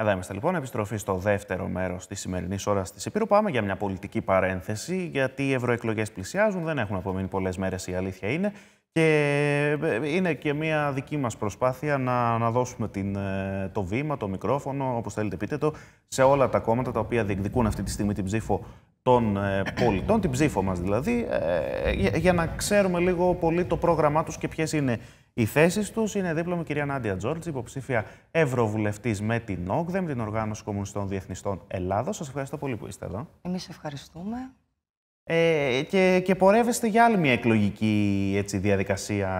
Εδώ είμαστε λοιπόν, επιστροφή στο δεύτερο μέρος της σημερινής ώρας της Επίρου. Πάμε για μια πολιτική παρένθεση, γιατί οι ευρωεκλογές πλησιάζουν, δεν έχουν απομείνει πολλές μέρες, η αλήθεια είναι. Και ε, είναι και μια δική μας προσπάθεια να, να δώσουμε την, ε, το βήμα, το μικρόφωνο, όπως θέλετε πείτε το, σε όλα τα κόμματα τα οποία διεκδικούν αυτή τη στιγμή την ψήφο των ε, πολιτών, την ψήφο μας δηλαδή, ε, για, να ξέρουμε λίγο πολύ το πρόγραμμά τους και ποιες είναι οι θέσεις τους. είναι δίπλα μου η κυρία Νάντια Τζόρτζ, υποψήφια Ευρωβουλευτής με την ΟΚΔΕΜ, την Οργάνωση Κομμουνιστών Διεθνιστών Ελλάδος. Σας ευχαριστώ πολύ που είστε εδώ. Εμείς ευχαριστούμε. Ε, και, και πορεύεστε για άλλη μια εκλογική έτσι, διαδικασία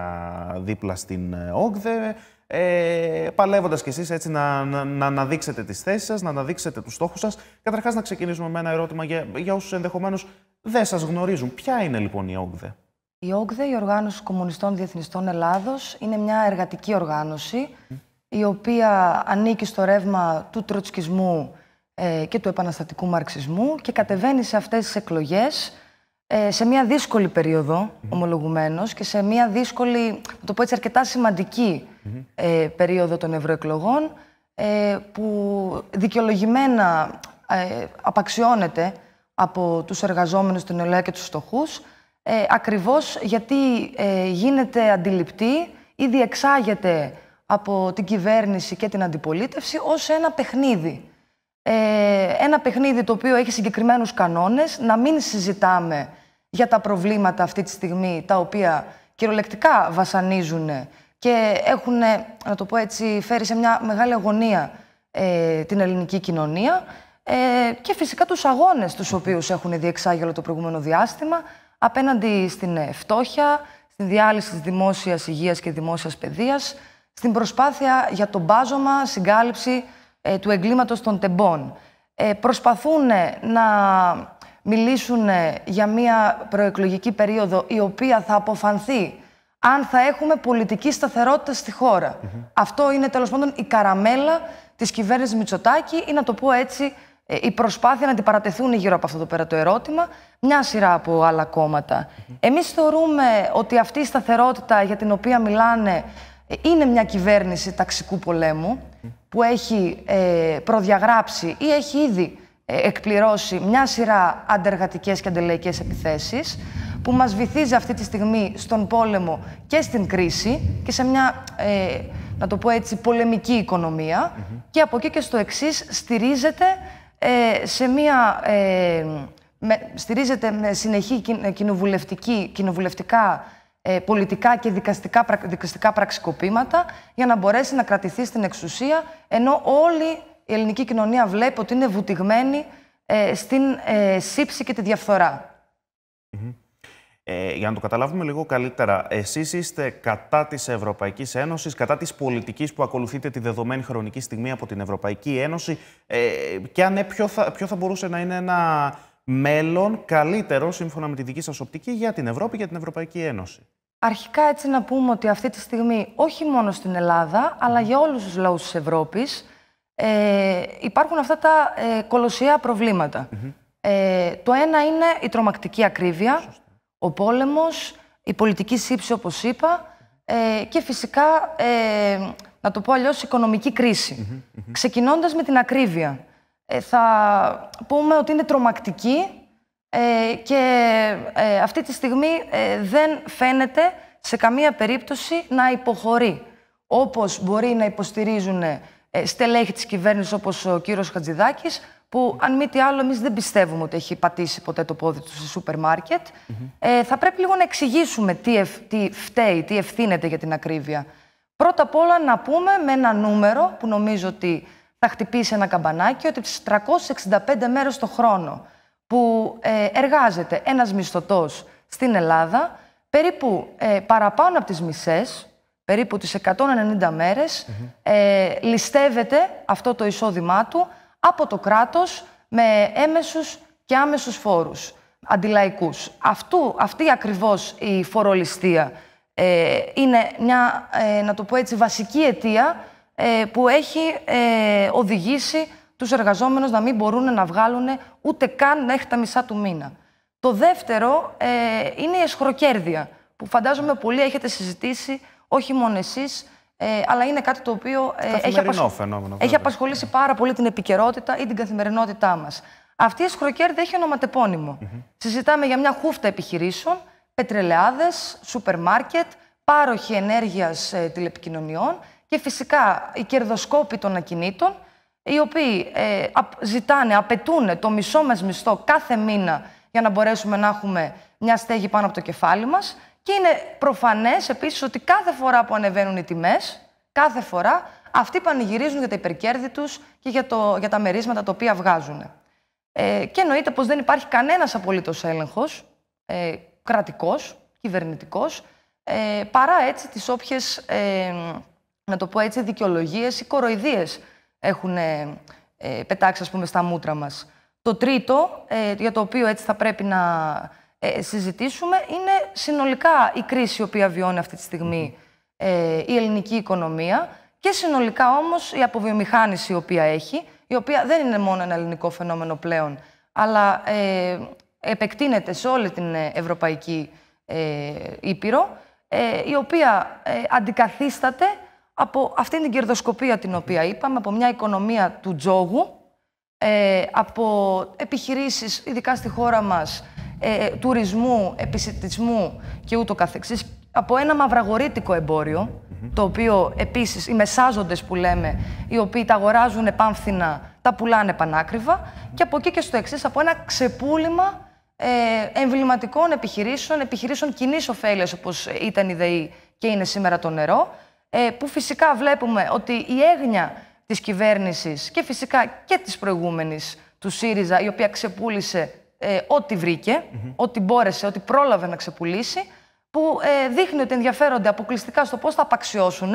δίπλα στην ΟΚΔΕ, ε, παλεύοντας κι εσείς έτσι να, να, να αναδείξετε τις θέσεις σας, να αναδείξετε τους στόχους σας. Καταρχάς να ξεκινήσουμε με ένα ερώτημα για, για όσους ενδεχομένως δεν σας γνωρίζουν. Ποια είναι λοιπόν η ΟΚΔΕ? Η ΟΚΔΕ, η Οργάνωση Κομμουνιστών Διεθνιστών Ελλάδος, είναι μια εργατική οργάνωση η οποία ανήκει στο ρεύμα του τροτσκισμού ε, και του επαναστατικού μαρξισμού και κατεβαίνει σε αυτές τις εκλογές ε, σε μια δύσκολη περίοδο, mm και σε μια δύσκολη, να το πω έτσι, αρκετά σημαντική ε, περίοδο των ευρωεκλογών, που δικαιολογημένα ε, απαξιώνεται από τους εργαζόμενους, την νεολαία και τους στοχούς ε, ακριβώς γιατί γίνεται αντιληπτή ή διεξάγεται από την κυβέρνηση και την αντιπολίτευση ως ένα παιχνίδι. Ε, ένα παιχνίδι το οποίο έχει συγκεκριμένους κανόνες, να μην συζητάμε για τα προβλήματα αυτή τη στιγμή, τα οποία κυριολεκτικά βασανίζουν και έχουν, να το πω έτσι, φέρει σε μια μεγάλη αγωνία ε, την ελληνική κοινωνία ε, και φυσικά τους αγώνες τους οποίους έχουν διεξάγει όλο το προηγούμενο διάστημα απέναντι στην φτώχεια, στην διάλυση της δημόσιας υγείας και δημόσιας παιδείας, στην προσπάθεια για το μπάζωμα, συγκάλυψη ε, του εγκλήματος των τεμπών. Ε, προσπαθούν να μιλήσουν για μια προεκλογική περίοδο η οποία θα αποφανθεί αν θα έχουμε πολιτική σταθερότητα στη χωρα Αυτό είναι τέλος πάντων η καραμέλα της κυβέρνησης Μητσοτάκη ή να το πω έτσι ε, η προσπάθεια να αντιπαρατεθούν γύρω από αυτό το πέρα το ερώτημα μια σειρά από άλλα Εμείς θεωρούμε ότι αυτή η σταθερότητα για την οποία μιλάνε ε, είναι μια κυβέρνηση ταξικού πολέμου που έχει ε, προδιαγράψει ή έχει ήδη ε, εκπληρώσει μια σειρά αντεργατικές και αντελεϊκές επιθέσεις που μας βυθίζει αυτή τη στιγμή στον πόλεμο και στην κρίση και σε μια, ε, να το πω έτσι, πολεμική οικονομία και από εκεί και στο εξής στηρίζεται σε μια... με, στηρίζεται με συνεχή κοινοβουλευτική, κοινοβουλευτικά ε, πολιτικά και δικαστικά, δικαστικά πραξικοπήματα για να μπορέσει να κρατηθεί στην εξουσία, ενώ όλη η ελληνική κοινωνία βλέπει ότι είναι βουτυγμένη ε, στην ε, σύψη και τη διαφθορα Ε, για να το καταλάβουμε λίγο καλύτερα, εσείς είστε κατά της Ευρωπαϊκής Ένωσης, κατά της πολιτικής που ακολουθείτε τη δεδομένη χρονική στιγμή από την Ευρωπαϊκή Ένωση. Ε, και αν ναι, ποιο θα μπορούσε να είναι ένα μέλλον καλύτερο σύμφωνα με τη δική σας οπτική για την Ευρώπη, για την Ευρωπαϊκή Ένωση. Αρχικά έτσι να πούμε ότι αυτή τη στιγμή όχι μόνο στην Ελλάδα, αλλά για όλους τους λαούς της Ευρώπης ε, υπάρχουν αυτά τα ε, προβλήματα. ε, το ένα είναι η τρομακτική ακρίβεια, ο πόλεμος, η πολιτική σύψη όπως είπα ε, και φυσικά, ε, να το πω αλλιώς, η οικονομική κρίση. Mm Ξεκινώντας με την ακρίβεια. Ε, θα πούμε ότι είναι τρομακτική ε, και ε, αυτή τη στιγμή δεν φαίνεται σε καμία περίπτωση να υποχωρεί. Όπως μπορεί να υποστηρίζουν στελέχη της κυβέρνησης όπως ο κύριος Χατζηδάκης, που αν μη τι άλλο εμείς δεν πιστεύουμε ότι έχει πατήσει ποτέ το πόδι του σε σούπερ μάρκετ. θα πρέπει λίγο να εξηγήσουμε τι, ευ, τι φταίει, τι ευθύνεται για την ακρίβεια. Πρώτα απ' όλα να πούμε με ένα νούμερο που νομίζω ότι θα χτυπήσει ένα καμπανάκι ότι στις 365 μέρες το χρόνο που ε, εργάζεται ένας μισθωτός στην Ελλάδα, περίπου ε, παραπάνω από τις μισές, περίπου τις 190 μέρες, ε, ληστεύεται αυτό το εισόδημά του από το κράτος με έμεσους και άμεσους φόρους αντιλαϊκούς. Αυτού, αυτή ακριβώς η φορολιστία είναι μια, να το πω έτσι, βασική αιτία ε, που έχει ε, οδηγήσει τους εργαζόμενους να μην μπορούν να βγάλουν ούτε καν μέχρι τα μισά του μήνα. Το δεύτερο ε, είναι η εσχροκέρδεια, που φαντάζομαι πολλοί έχετε συζητήσει, όχι μόνο εσείς, αλλά είναι κάτι το οποίο ε, έχει, απασχολήσει, φαινόμενο, έχει απασχολήσει πάρα πολύ την επικαιρότητα ή την καθημερινότητά μας. Αυτή η την καθημερινοτητα μας αυτη η εσχροκερδεια ονοματεπώνυμο. Mm -hmm. Συζητάμε για μια χούφτα επιχειρήσεων, πετρελαιάδες, σούπερ μάρκετ, πάροχοι ενέργειας ε, τηλεπικοινωνιών και φυσικά οι κερδοσκόποι των ακινήτων, οι οποίοι ε, ζητάνε, απαιτούν το μισό μας μισθό κάθε μήνα για να μπορέσουμε να έχουμε μια στέγη πάνω από το κεφάλι μας. Και είναι προφανές επίσης ότι κάθε φορά που ανεβαίνουν οι τιμές, κάθε φορά, αυτοί πανηγυρίζουν για τα υπερκέρδη τους και για, το, για τα μερίσματα τα οποία βγάζουν. Ε, και εννοείται πως δεν υπάρχει κανένας απολύτως έλεγχος, ε, κρατικός, κυβερνητικός, ε, παρά έτσι τις όποιες... Ε, να το πω έτσι, δικαιολογίες ή κοροϊδίες έχουν ε, ε, πετάξει, ας πούμε, στα μούτρα μας. Το τρίτο, ε, για το οποίο έτσι θα πρέπει να συζητήσουμε, είναι συνολικά η κρίση η οποία βιώνει αυτή τη στιγμή η ελληνική οικονομία και συνολικά όμως η αποβιομηχάνηση η οποία έχει, η οποία δεν είναι μόνο ένα ελληνικό φαινόμενο πλέον, αλλά επεκτείνεται σε όλη την Ευρωπαϊκή ε, Ήπειρο, η οποία αντικαθίσταται από αυτή την κερδοσκοπία την οποία είπαμε, από μια οικονομία του τζόγου, ε, από επιχειρήσεις, ειδικά στη χώρα μας, ε, ε, τουρισμού, επισητισμού και ούτω καθεξής, από ένα μαυραγορήτικο εμπόριο, το οποίο επίσης οι μεσάζοντες που λέμε, οι οποίοι τα αγοράζουν επάνφθηνα, τα πουλάνε πανάκριβα, και από εκεί και στο εξής, από ένα ξεπούλημα ε, εμβληματικών επιχειρήσεων, επιχειρήσεων κοινής ωφέλειας όπως ήταν η ΔΕΗ και είναι σήμερα το νερό, ε, που φυσικά βλέπουμε ότι η έγνοια της κυβέρνησης και φυσικά και της προηγούμενης του ΣΥΡΙΖΑ, η οποία ξεπούλησε ε, ό,τι βρήκε, mm ό,τι μπόρεσε, ό,τι πρόλαβε να ξεπουλήσει, που ε, δείχνει ότι ενδιαφέρονται αποκλειστικά στο πώς θα απαξιώσουν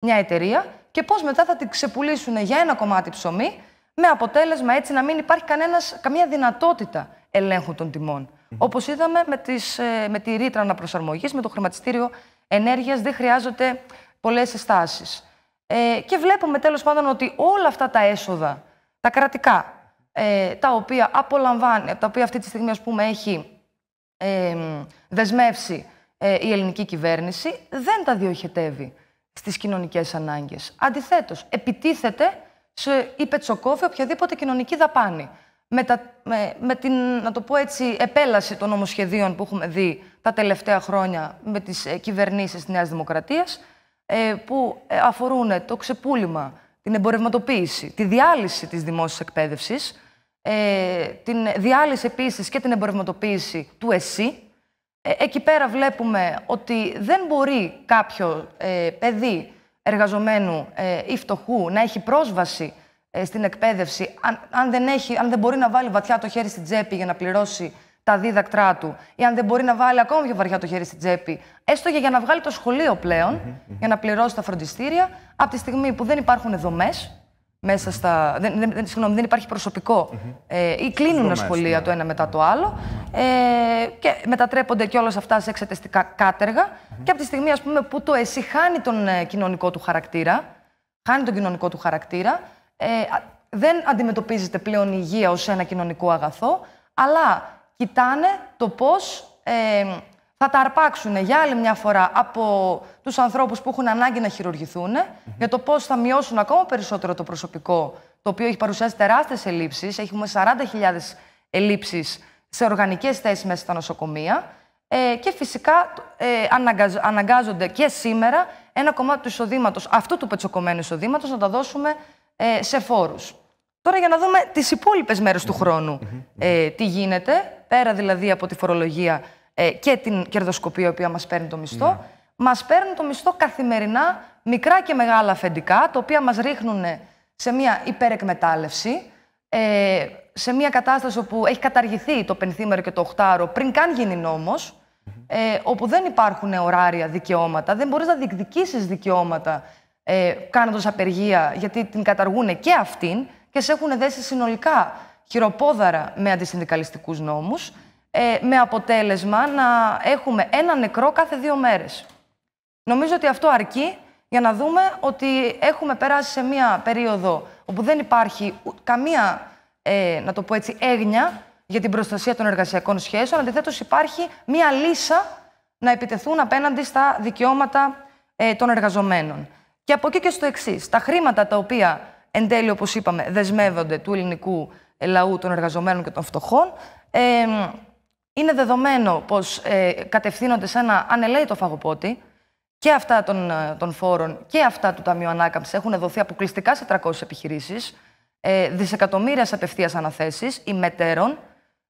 μια εταιρεία και πώς μετά θα την ξεπουλήσουν για ένα κομμάτι ψωμί, με αποτέλεσμα έτσι να μην υπάρχει κανένας, καμία δυνατότητα ελέγχου των τιμών. Mm Όπως είδαμε με, τις, ε, με τη ρήτρα αναπροσαρμογής, με το χρηματιστήριο ενέργειας, δεν χρειάζονται πολλές συστάσει. Ε, και βλέπουμε τέλος πάντων ότι όλα αυτά τα έσοδα, τα κρατικά, ε, τα οποία απολαμβάνει, τα οποία αυτή τη στιγμή ας πούμε, έχει δεσμεύσει ε, η ελληνική κυβέρνηση, δεν τα διοχετεύει στις κοινωνικές ανάγκες. Αντιθέτως, επιτίθεται σε υπετσοκόφη οποιαδήποτε κοινωνική δαπάνη με, την, να το πω έτσι, επέλαση των νομοσχεδίων που έχουμε δει τα τελευταία χρόνια με τις ε, κυβερνήσεις της Νέας Δημοκρατίας, ε, που ε, αφορούν το ξεπούλημα, την εμπορευματοποίηση, τη διάλυση της δημόσιας εκπαίδευσης, ε, την διάλυση επίσης και την εμπορευματοποίηση του ΕΣΥ. Ε, εκεί πέρα βλέπουμε ότι δεν μπορεί κάποιο παιδί εργαζομένου ή φτωχού να έχει πρόσβαση ε, στην εκπαίδευση, αν, αν, δεν έχει, αν δεν μπορεί να βάλει βαθιά το χέρι στην τσέπη για να πληρώσει τα δίδακτρά του, ή αν δεν μπορεί να βάλει ακόμα πιο βαριά το χέρι στην τσέπη, έστω και για να βγάλει το σχολείο για να πληρώσει τα φροντιστήρια, από τη στιγμή που δεν υπάρχουν δομές μέσα στα. Δεν, δεν, συγγνώμη, δεν υπάρχει ε, ή κλείνουν δομές, σχολεία ναι. το ένα μετά το αλλο ε, και μετατρέπονται και όλα αυτά σε εξετεστικά κάτεργα, και από τη στιγμή ας πούμε, που το εσύ χάνει τον ε, κοινωνικό του χαρακτήρα, χάνει τον κοινωνικό του χαρακτήρα, ε, δεν αντιμετωπίζεται πλέον η υγεία ως ένα κοινωνικό αγαθό, αλλά κοιτάνε το πώς ε, θα τα αρπάξουν για άλλη μια φορά από τους ανθρώπους που έχουν ανάγκη να χειρουργηθουν για το πώς θα μειώσουν ακόμα περισσότερο το προσωπικό, το οποίο έχει παρουσιάσει τεράστιες ελλείψεις. Έχουμε 40.000 ελλείψεις σε οργανικές θέσεις μέσα στα νοσοκομεία. Ε, και φυσικά ε, αναγκάζονται και σήμερα ένα κομμάτι του εισοδήματος, αυτού του πετσοκομμένου εισοδήματος, να τα δώσουμε ε, σε φόρους. Τώρα για να δούμε τις υπόλοιπες του χρονου ε, τι γίνεται, πέρα δηλαδή από τη φορολογία ε, και την κερδοσκοπία η οποία μας παίρνει το μισθο μας παίρνουν το μισθό καθημερινά μικρά και μεγάλα αφεντικά, τα οποία μας ρίχνουν σε μια υπερεκμετάλλευση, ε, σε μια κατάσταση όπου έχει καταργηθεί το πενθήμερο και το οχτάρο πριν καν γίνει νόμος, ε, όπου δεν υπάρχουν ωράρια δικαιώματα, δεν μπορείς να διεκδικήσεις δικαιώματα ε, κάνοντας απεργία, γιατί την καταργούν και αυτήν και σε έχουν δέσει συνολικά χειροπόδαρα με αντισυνδικαλιστικούς νόμους, ε, με αποτέλεσμα να έχουμε ένα νεκρό κάθε δύο μέρες. Νομίζω ότι αυτό αρκεί για να δούμε ότι έχουμε περάσει σε μία περίοδο όπου δεν υπάρχει καμία, ε, να το πω έτσι, έγνοια για την προστασία των εργασιακών σχέσεων. Αντιθέτως υπάρχει μία λύσα να επιτεθούν απέναντι στα δικαιώματα ε, των εργαζομένων. Και από εκεί και στο εξής. Τα χρήματα τα οποία εν τέλει, όπως είπαμε, δεσμεύονται του ελληνικού λαού, των εργαζομένων και των φτωχών, ε, είναι δεδομένο πως ε, κατευθύνονται σε ένα ανελαίτο φαγοπότη. Και αυτά ε, των, φόρων και αυτά του Ταμείου Ανάκαμψης έχουν δοθεί αποκλειστικά σε 300 επιχειρήσεις, ε, δισεκατομμύρια απευθείας αναθέσεις ημετέρων,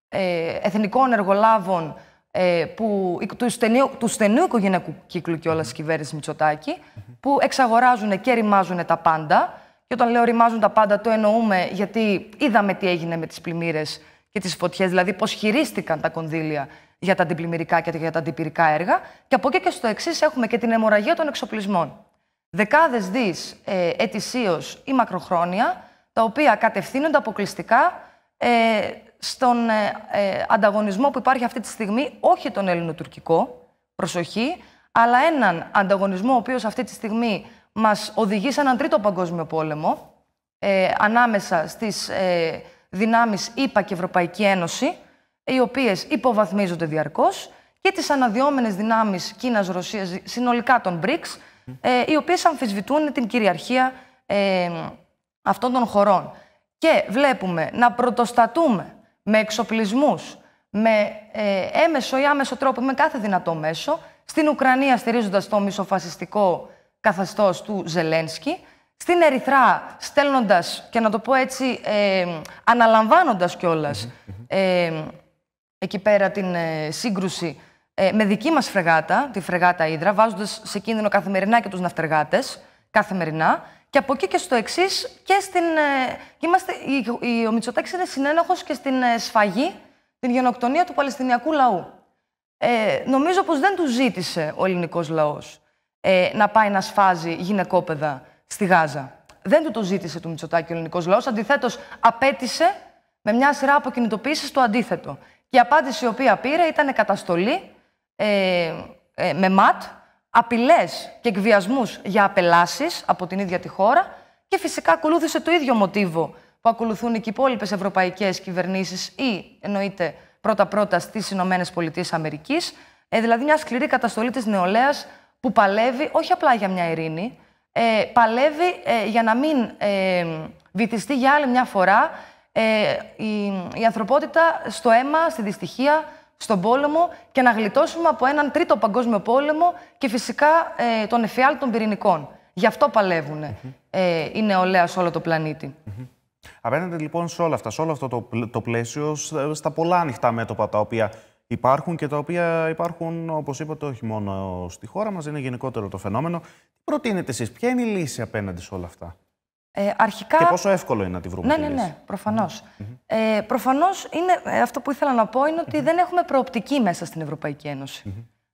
ε, εθνικών εργολάβων ε, που, τους, στενίου, τους στενού οικογενειακού κύκλου όλα τη κυβέρνησης Μητσοτάκη, που εξαγοράζουν και ρημάζουν τα πάντα. Και όταν λέω ρημάζουν τα πάντα, το εννοούμε γιατί είδαμε τι έγινε με τις πλημμύρες και τις φωτιές, δηλαδή πώς χειρίστηκαν τα κονδύλια για τα αντιπλημμυρικά και για τα αντιπυρικά έργα. Και από εκεί και στο εξής έχουμε και την αιμορραγία των εξοπλισμών. Δεκάδες δις ε, ετησίως ή μακροχρόνια, τα οποία κατευθύνονται αποκλειστικά ε, στον ε, ε, ανταγωνισμό που υπάρχει αυτή τη στιγμή, όχι τον ελληνοτουρκικό, προσοχή, αλλά έναν ανταγωνισμό ο οποίος αυτή τη στιγμή μας οδηγεί σε έναν τρίτο παγκόσμιο πόλεμο ε, ανάμεσα στις ε, δυνάμεις ΙΠΑ και Ευρωπαϊκή Ένωση, οι οποίες υποβαθμίζονται διαρκώς και τις αναδυόμενες δυνάμεις Κίνας, Ρωσίας, συνολικά των BRICS, ε, οι οποίες αμφισβητούν την κυριαρχία ε, αυτών των χωρών. Και βλέπουμε να πρωτοστατούμε με εξοπλισμούς, με ε, έμεσο ή άμεσο τρόπο, με κάθε δυνατό μέσο, στην Ουκρανία στηρίζοντας το μισοφασιστικό καθεστώς του Ζελένσκι, στην Ερυθρά στέλνοντας και να το πω έτσι, ε, αναλαμβάνοντας κιόλας ε, εκεί πέρα την ε, σύγκρουση με δική μας φρεγάτα, τη φρεγάτα Ήδρα, βάζοντας σε κίνδυνο καθημερινά και τους ναυτεργάτες, καθημερινά, και από εκεί και στο εξής, και στην. Ε, είμαστε, η, ο Μητσοτάκης είναι συνένοχος και στην ε, σφαγή, την γενοκτονία του Παλαιστινιακού λαού. Ε, νομίζω πως δεν του ζήτησε ο ελληνικός λαός ε, να πάει να σφάζει γυναικόπαιδα στη Γάζα. Δεν του το ζήτησε του Μητσοτάκη ο ελληνικός λαός. Αντιθέτως, απέτησε με μια σειρά από το αντίθετο. Και η απάντηση η οποία πήρε ήταν καταστολή ε, ε με ΜΑΤ, απειλές και εκβιασμούς για απελάσεις από την ίδια τη χώρα. Και φυσικά ακολούθησε το ίδιο μοτίβο που ακολουθούν και οι υπόλοιπες ευρωπαϊκές κυβερνήσεις ή εννοείται πρώτα-πρώτα στις Ηνωμένες Πολιτείες Αμερικής. Ε, δηλαδή μια σκληρή καταστολή της νεολαίας που παλεύει όχι απλά για μια ειρήνη, ε, παλεύει ε, για να μην ε, βυθιστεί για άλλη μια φορά ε, η, η ανθρωπότητα στο αίμα, στη δυστυχία, στον πόλεμο και να γλιτώσουμε από έναν τρίτο παγκόσμιο πόλεμο και φυσικά ε, τον εφιάλ των πυρηνικών. Γι' αυτό παλεύουν ε, νεολαία σε όλο το πλανητη Απέναντι λοιπόν σε όλα αυτά, σε όλο αυτό το, το πλαίσιο, στα πολλά ανοιχτά μέτωπα τα οποία υπάρχουν και τα οποία υπάρχουν, όπως είπατε, όχι μόνο στη χώρα μας, είναι γενικότερο το φαινόμενο. προτείνετε εσείς, ποια είναι η λύση απέναντι σε όλα αυτά. Ε, αρχικά... Και πόσο εύκολο είναι να τη βρούμε. Ναι, ναι, ναι, προφανω Ε, προφανώς είναι ε, αυτό που ήθελα να πω είναι δεν έχουμε προοπτική μέσα στην Ευρωπαϊκή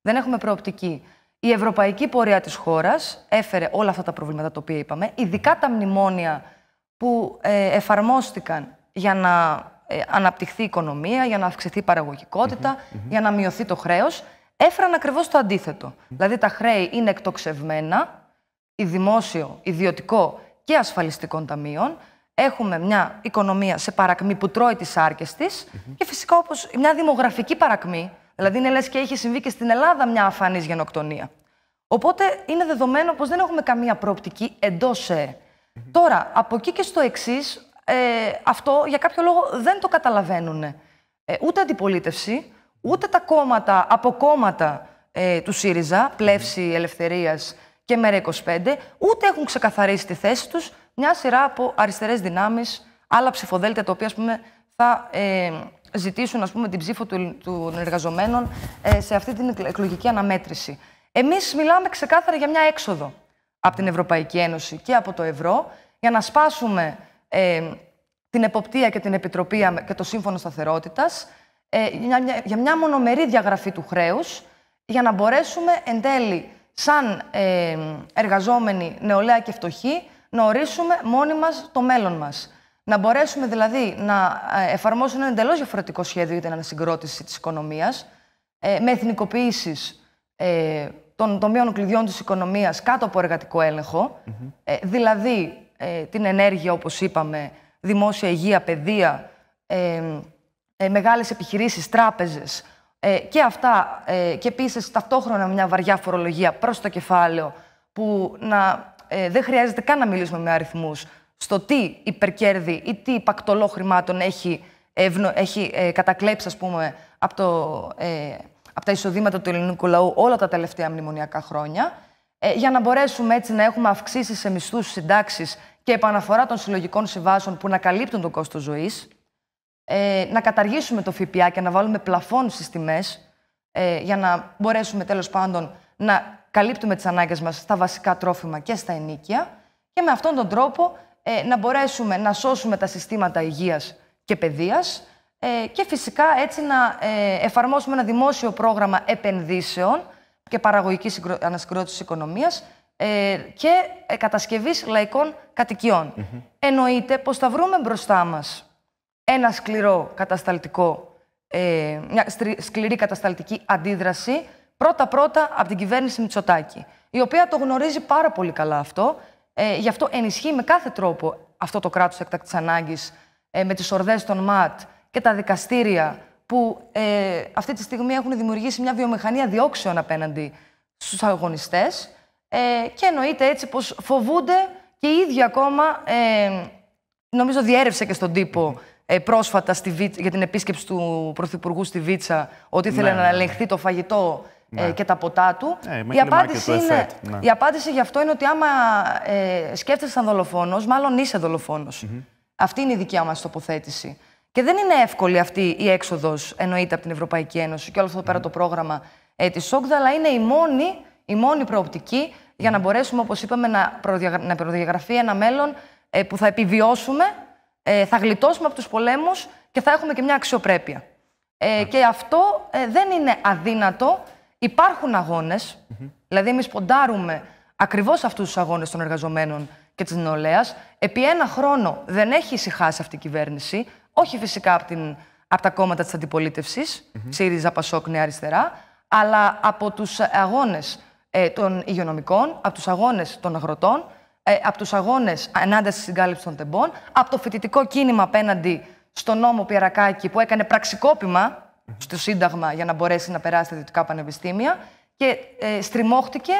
Δεν έχουμε προοπτική. Η ευρωπαϊκή πορεία της χώρας έφερε όλα αυτά τα προβλήματα τα οποία είπαμε, ειδικά τα μνημόνια που ε, εφαρμόστηκαν για να ε, αναπτυχθεί η οικονομία, για να αυξηθεί η παραγωγικότητα, για να μειωθεί το χρέος. Έφεραν ακριβώς το αντίθετο. Δηλαδή τα χρέη είναι εκτοξευμένα, η δημόσιο, ιδιωτικό και ασφαλιστικών ταμείων. Έχουμε μια οικονομία σε παρακμή που τρώει τις άρκε τη και φυσικά όπως μια δημογραφική παρακμή. Δηλαδή, είναι λες και είχε συμβεί και στην Ελλάδα μια αφανής γενοκτονία. Οπότε είναι δεδομένο πως δεν έχουμε καμία προοπτική εντός ΕΕ. Τώρα, από εκεί και στο εξής, ε, αυτό για κάποιο λόγο δεν το καταλαβαίνουν ε, ούτε αντιπολίτευση, ούτε τα κόμματα από κόμματα ε, του ΣΥΡΙΖΑ, Πλεύση Ελευθερίας και ΜΕΡΑ25, ούτε έχουν ξεκαθαρίσει τη θέση τους μια σειρά από αριστερές δυνάμεις, άλλα ψηφοδέλτια τα οποία θα ε, ζητήσουν ας πούμε, την ψήφο των εργαζομένων ε, σε αυτή την εκλογική αναμέτρηση. Εμείς μιλάμε ξεκάθαρα για μια έξοδο από την Ευρωπαϊκή Ένωση και από το ευρώ για να σπάσουμε ε, την εποπτεία και την επιτροπή και το σύμφωνο σταθερότητας για, για μια μονομερή διαγραφή του χρέους για να μπορέσουμε εν τέλει σαν ε, εργαζόμενοι νεολαία και φτωχοί, να ορίσουμε μόνοι μας το μέλλον μας. Να μπορέσουμε δηλαδή να ε, εφαρμόσουμε ένα εντελώς διαφορετικό σχέδιο για την ανασυγκρότηση της οικονομίας, ε, με εθνικοποίησης ε, των τομείων κλειδιών της οικονομίας κάτω από εργατικό δηλαδή την ενέργεια, όπως είπαμε, δημόσια υγεία, παιδεία, μεγάλες επιχειρήσεις, τράπεζες, ε, και αυτά, ε, και επίσης ταυτόχρονα μια βαριά φορολογία προς το κεφάλαιο, που να, ε, δεν χρειάζεται καν να μιλήσουμε με αριθμούς στο τι υπερκέρδη ή τι πακτολό χρημάτων έχει, έχει ε, κατακλέψει, πούμε, από, ε, από τα εισοδήματα του ελληνικού λαού όλα τα τελευταία μνημονιακά χρόνια, για να μπορέσουμε έτσι να έχουμε αυξήσεις σε μισθούς, συντάξεις και επαναφορά των συλλογικών συμβάσεων που να καλύπτουν τον κόστος ζωής. Ε, να καταργήσουμε το ΦΠΑ και να βάλουμε πλαφόν στις τιμές ε, για να μπορέσουμε τέλος πάντων να καλύπτουμε τις ανάγκες μας στα βασικά τρόφιμα και στα ενίκια και με αυτόν τον τρόπο ε, να μπορέσουμε να σώσουμε τα συστήματα υγείας και παιδείας και φυσικά έτσι να ε, εφαρμόσουμε ένα δημόσιο πρόγραμμα επενδύσεων και παραγωγικής ανασυγκρότησης οικονομίας και κατασκευής λαϊκών Εννοείται πως θα βρούμε μπροστά μας ένα σκληρό κατασταλτικό, ε, μια σκληρή κατασταλτική αντίδραση πρώτα-πρώτα από την κυβέρνηση Μητσοτάκη, η οποία το γνωρίζει πάρα πολύ καλά αυτό. Ε, γι' αυτό ενισχύει με κάθε τρόπο αυτό το κράτος εκτακτής ανάγκης ε, με τις ορδές των ΜΑΤ και τα δικαστήρια που ε, αυτή τη στιγμή έχουν δημιουργήσει μια βιομηχανία διώξεων απέναντι στους αγωνιστές ε, και εννοείται έτσι πως φοβούνται και οι ίδιοι ακόμα, ε, νομίζω διέρευσε και στον τύπο, ε, πρόσφατα στη για την επίσκεψη του Πρωθυπουργού στη Βίτσα ότι ήθελε ναι, να ναι, ναι. ελεγχθεί το φαγητό ε, και τα ποτά του. η, απάντηση είναι, η απάντηση γι' αυτό είναι ότι άμα ε, σκέφτεσαι σαν δολοφόνος, μάλλον είσαι δολοφόνος. Αυτή είναι η δικιά μας τοποθέτηση. Και δεν είναι εύκολη αυτή η έξοδος, εννοείται, από την Ευρωπαϊκή Ένωση και όλο αυτό mm πέρα το πρόγραμμα ε, της ΣΟΚΔΑ, αλλά είναι η μόνη, η μόνη προοπτική για να μπορέσουμε, όπως είπαμε, να προδιαγραφεί ένα μέλλον ε, που θα επιβιώσουμε ε, θα γλιτώσουμε από τους πολέμους και θα έχουμε και μια αξιοπρέπεια. Ε, και αυτό ε, δεν είναι αδύνατο. Υπάρχουν δηλαδή εμείς ποντάρουμε ακριβώς αυτούς τους αγώνες των εργαζομένων και της νεολαίας. Επί ένα χρόνο δεν έχει ησυχάσει αυτή η κυβέρνηση, όχι φυσικά από, την, από τα κόμματα της αντιπολίτευσης, mm-hmm. ΣΥΡΙΖΑ, ΠΑΣΟΚ, Νέα Αριστερά, αλλά από τους αγώνες των υγειονομικών, από τους αγώνες των αγροτών, ε, από τους αγώνες ενάντια στη συγκάλυψη των τεμπών, από το φοιτητικό κίνημα απέναντι στον νόμο Πιερακάκη που έκανε πραξικόπημα στο Σύνταγμα για να μπορέσει να περάσει τα δυτικά πανεπιστήμια και ε, στριμώχτηκε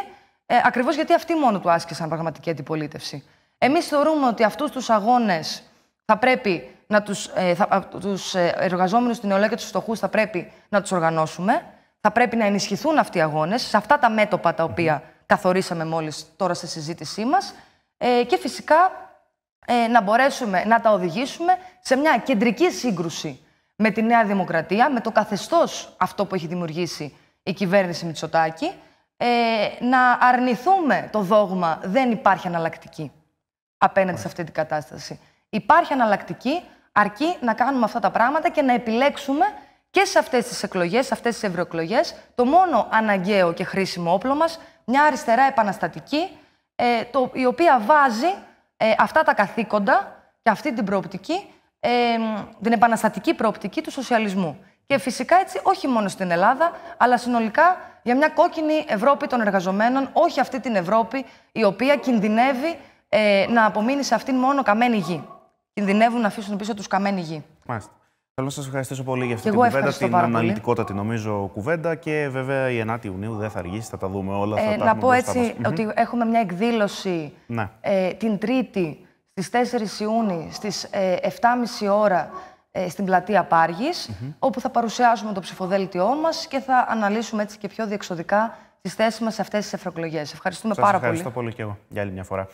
ε, ακριβώς γιατί αυτοί μόνο του άσκησαν πραγματική αντιπολίτευση. Εμείς θεωρούμε ότι αυτούς τους αγώνες θα πρέπει να τους, ε, θα, τους ε, εργαζόμενους στην νεολαία και τους φτωχούς θα πρέπει να τους οργανώσουμε. Θα πρέπει να ενισχυθούν αυτοί οι αγώνες σε αυτά τα μέτωπα τα οποία καθορίσαμε μόλις τώρα στη συζήτησή μας ε, και φυσικά ε, να μπορέσουμε να τα οδηγήσουμε σε μια κεντρική σύγκρουση με τη Νέα Δημοκρατία, με το καθεστώς αυτό που έχει δημιουργήσει η κυβέρνηση Μητσοτάκη, ε, να αρνηθούμε το δόγμα «δεν υπάρχει αναλλακτική» απέναντι σε αυτή την κατάσταση. Υπάρχει αναλλακτική, αρκεί να κάνουμε αυτά τα πράγματα και να επιλέξουμε και σε αυτές τις εκλογές, σε αυτές τις ευρωεκλογές, το μόνο αναγκαίο και χρήσιμο όπλο μας, μια αριστερά επαναστατική, ε, το, η οποία βάζει ε, αυτά τα καθήκοντα και αυτή την προοπτική, ε, την επαναστατική προοπτική του σοσιαλισμού. Και φυσικά έτσι όχι μόνο στην Ελλάδα, αλλά συνολικά για μια κόκκινη Ευρώπη των εργαζομένων, όχι αυτή την Ευρώπη η οποία κινδυνεύει ε, να απομείνει σε αυτήν μόνο καμένη γη. Κινδυνεύουν να αφήσουν πίσω τους καμένη γη. Θέλω να σας ευχαριστήσω πολύ για αυτή την κουβέντα, την αναλυτικότατη νομίζω κουβέντα και βέβαια η 9η Ιουνίου δεν θα αργήσει, θα τα δούμε όλα. Ε, τα να πω έτσι ότι έχουμε μια εκδήλωση ναι. ε, την Τρίτη στις 4 Ιούνιου στις ε, 7.30 ώρα ε, στην πλατεία Πάργης, όπου θα παρουσιάσουμε το ψηφοδέλτιό μας και θα αναλύσουμε έτσι και πιο διεξοδικά τις θέσεις μας σε αυτές τις ευρωεκλογές. Ευχαριστούμε Σας πάρα πολύ. πολύ. ευχαριστώ πολύ και εγώ για άλλη μια φορά.